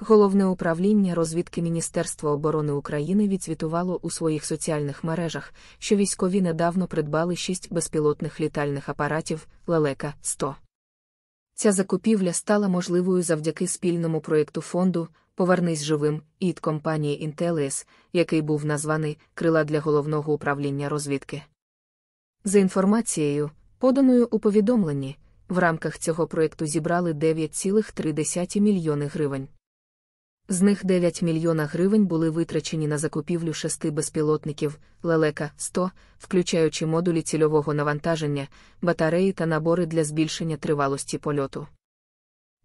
Головне управління розвідки Міністерства оборони України відзвітувало у своїх соціальних мережах, що військові недавно придбали шість безпілотних літальних апаратів Лелека 100. Ця закупівля стала можливою завдяки спільному проєкту фонду Повернись живим від компанії Інтелес, який був названий Крила для головного управління розвідки. За інформацією, поданою у повідомленні, в рамках цього проєкту зібрали 9,3 мільйони гривень. З них 9 мільйона гривень були витрачені на закупівлю шести безпілотників лелека 100, включаючи модулі цільового навантаження, батареї та набори для збільшення тривалості польоту.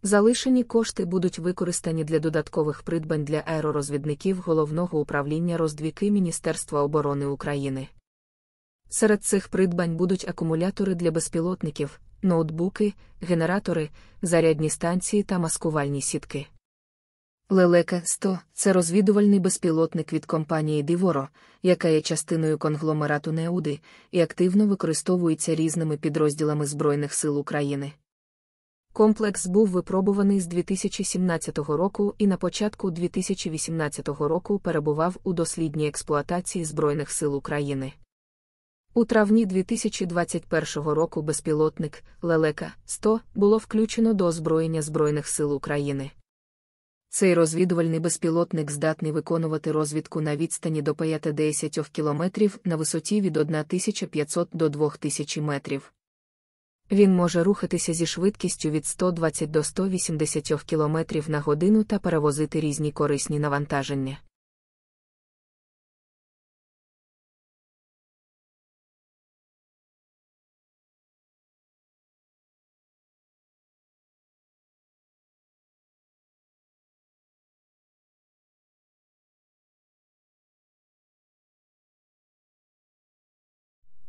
Залишені кошти будуть використані для додаткових придбань для аеророзвідників головного управління роздвіки Міністерства оборони України. Серед цих придбань будуть акумулятори для безпілотників, ноутбуки, генератори, зарядні станції та маскувальні сітки. Лелека 100 це розвідувальний безпілотник від компанії Діворо, яка є частиною конгломерату Неуди і активно використовується різними підрозділами Збройних сил України. Комплекс був випробуваний з 2017 року і на початку 2018 року перебував у дослідній експлуатації Збройних сил України. У травні 2021 року безпілотник Лелека 100 було включено до озброєння Збройних сил України. Цей розвідувальний безпілотник здатний виконувати розвідку на відстані до 50 кілометрів на висоті від 1500 до 2000 метрів. Він може рухатися зі швидкістю від 120 до 180 км на годину та перевозити різні корисні навантаження.